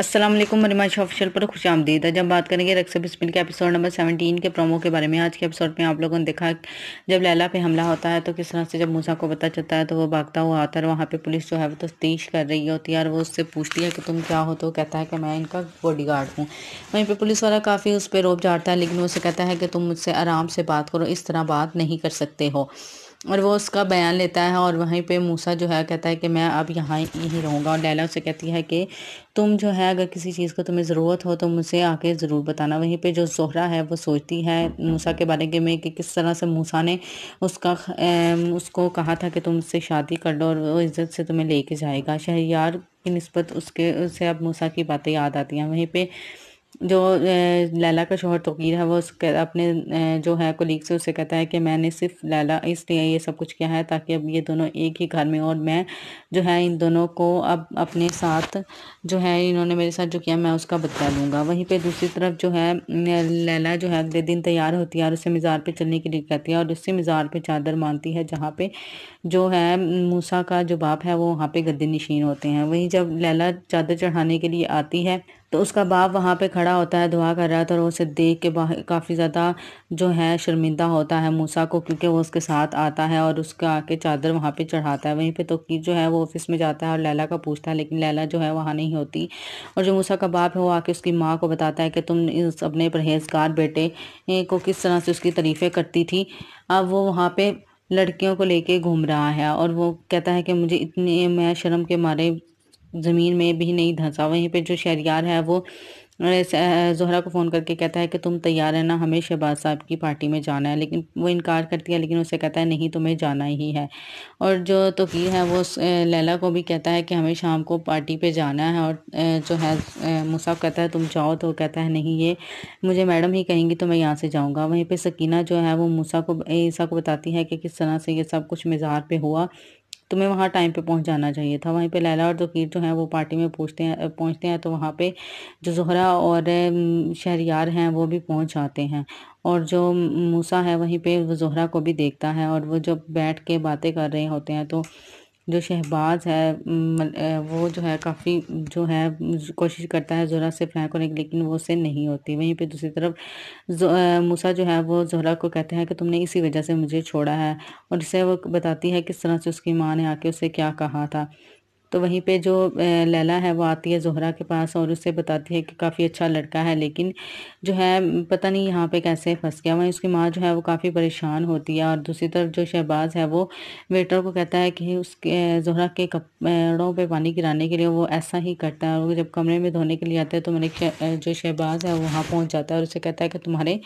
Aslam मरिमा official पर खुश आमदीद है जब बात करेंगे रक्स बिस्मिल के एपिसोड नंबर 17 के प्रोमो के बारे में आज के एपिसोड में आप लोगों ने देखा जब लैला पे हमला होता है तो किस तरह से जब मूसा को पता चलता है तो वो भागता हुआ आता है वहाँ पे पुलिस जो है वो तफ्तीश कर रही होती है और वो उससे पूछती है कि तुम क्या हो तो कहता है कि मैं इनका बॉडी गार्ड हूँ वहीं पर पुलिस वाला काफ़ी उस पर रोप झाड़ता है लेकिन वो उसे कहता है कि तुम मुझसे आराम से बात करो इस तरह बात नहीं कर सकते हो और वो उसका बयान लेता है और वहीं पे मूसा जो है कहता है कि मैं अब यहाँ यहीं रहूँगा और लैला उसे कहती है कि तुम जो है अगर किसी चीज़ को तुम्हें ज़रूरत हो तो मुझे आके ज़रूर बताना वहीं पे जो जोहरा है वो सोचती है मूसा के बारे में कि किस तरह से मूसा ने उसका उसको कहा था कि तुम उससे शादी कर लो और वो इज़्ज़त से तुम्हें लेके जाएगा शहर की नस्बत उसके उसे अब मूसा की बातें याद आती हैं वहीं पर जो लैला का शोहर तोकीर है वो उसके अपने जो है कोलीग से उससे कहता है कि मैंने सिर्फ लैला इसलिए ये सब कुछ किया है ताकि अब ये दोनों एक ही घर में और मैं जो है इन दोनों को अब अपने साथ जो है इन्होंने मेरे साथ जो किया मैं उसका बदला लूँगा वहीं पर दूसरी तरफ जो है लैला जो है अगले दिन तैयार होती है और उसे मज़ार पर चलने के लिए कहती है और उससे मज़ार पर चादर मानती है जहाँ पर जो है मूसा का जो बाप है वो वहाँ पर गद्दी नशीन होते हैं वहीं जब लैला चादर चढ़ाने के लिए आती है तो उसका बाप वहाँ पे खड़ा होता है दुआ कर रहा है तो उसे देख के काफ़ी ज़्यादा जो है शर्मिंदा होता है मूसा को क्योंकि वो उसके साथ आता है और उसका आके चादर वहाँ पे चढ़ाता है वहीं पे तो जो है वो ऑफिस में जाता है और लैला का पूछता है लेकिन लैला जो है वहाँ नहीं होती और जो मूसा का बाप है वो आके उसकी माँ को बताता है कि तुम इस अपने परहेजगार बेटे को किस तरह से उसकी तरीफ़ें करती थी अब वो वहाँ पर लड़कियों को लेके घूम रहा है और वो कहता है कि मुझे इतनी मैं शर्म के मारे ज़मीन में भी नहीं धंसा वहीं पे जो शहरियार है वो जहरा को फ़ोन करके कहता है कि तुम तैयार है ना हमें शहबाज साहब की पार्टी में जाना है लेकिन वो इनकार करती है लेकिन उसे कहता है नहीं तुम्हें जाना ही है और जो तोफ़ी है वो लैला को भी कहता है कि हमें शाम को पार्टी पे जाना है और जो है मुसाफ कहता है तुम जाओ तो कहता है नहीं ये मुझे मैडम ही कहेंगी तो मैं यहाँ से जाऊँगा वहीं पर सकीना जो है वो मूसा को ईसा को बताती है कि किस तरह से ये सब कुछ मज़ार पर हुआ तुम्हें वहाँ टाइम पे पहुँच जाना चाहिए था वहीं पे लैला और ज़कीर जो हैं वो पार्टी में पहुँचते हैं पहुँचते हैं तो वहाँ पे जो जहरा और शहरियार हैं वो भी पहुँच जाते हैं और जो मूसा है वहीं पे वो जहरा को भी देखता है और वो जब बैठ के बातें कर रहे होते हैं तो जो शहबाज है वो जो है काफ़ी जो है कोशिश करता है जोरा से फ्रैंक होने की लेकिन वो उससे नहीं होती वहीं पे दूसरी तरफ मूसा जो है वो जोहरा को कहते हैं कि तुमने इसी वजह से मुझे छोड़ा है और इसे वो बताती है किस तरह से उसकी माँ ने आके उसे क्या कहा था तो वहीं पे जो लैला है वो आती है जोहरा के पास और उससे बताती है कि काफ़ी अच्छा लड़का है लेकिन जो है पता नहीं यहाँ पे कैसे फंस गया वहीं उसकी माँ जो है वो काफ़ी परेशान होती है और दूसरी तरफ जो शहबाज है वो वेटर को कहता है कि उसके जोहरा के कपड़ों पर पानी गिराने के लिए वो ऐसा ही करता है और जब कमरे में धोने के लिए आता है तो मैंने जो शहबाज है वो वहाँ पहुँच जाता है और उसे कहता है कि तुम्हारे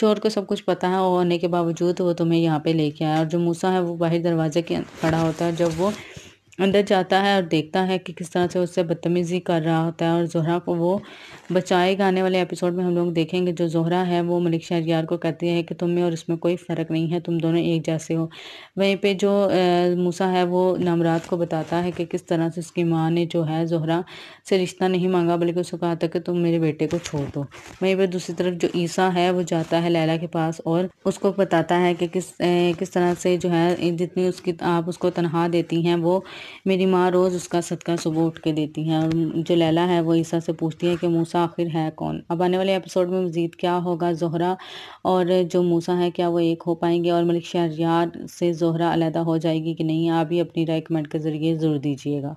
शोर को सब कुछ पता है और होने के बावजूद वो तुम्हें यहाँ पर लेके आया और जो मूसा है वो बाहर दरवाजे के खड़ा होता है जब वो अंदर जाता है और देखता है कि किस तरह से उससे बदतमीज़ी कर रहा होता है और जोहरा को वो बचाए गाने वाले एपिसोड में हम लोग देखेंगे जो जोहरा है वो मलिक शहरियार को कहती है कि तुम में और इसमें कोई फ़र्क नहीं है तुम दोनों एक जैसे हो वहीं पे जो मूसा है वो नमरात को बताता है कि किस तरह से उसकी माँ ने जो है जोहरा से रिश्ता नहीं मांगा बल्कि उसको कहा था कि तुम मेरे बेटे को छोड़ दो वहीं पर दूसरी तरफ जो ईसा है वो जाता है लैला के पास और उसको बताता है कि किस किस तरह से जो है जितनी उसकी आप उसको तनहा देती हैं वो मेरी माँ रोज़ उसका सदका सुबह उठ के देती हैं और जो लैला है वो ईसा से पूछती है कि मूसा आखिर है कौन अब आने वाले एपिसोड में मज़ीद क्या होगा जहरा और जो मूसा है क्या वो एक हो पाएंगे और मलिक शहरियार से जहरा अलहदा हो जाएगी कि नहीं आप भी अपनी राय कमेंट के ज़रिए ज़रूर दीजिएगा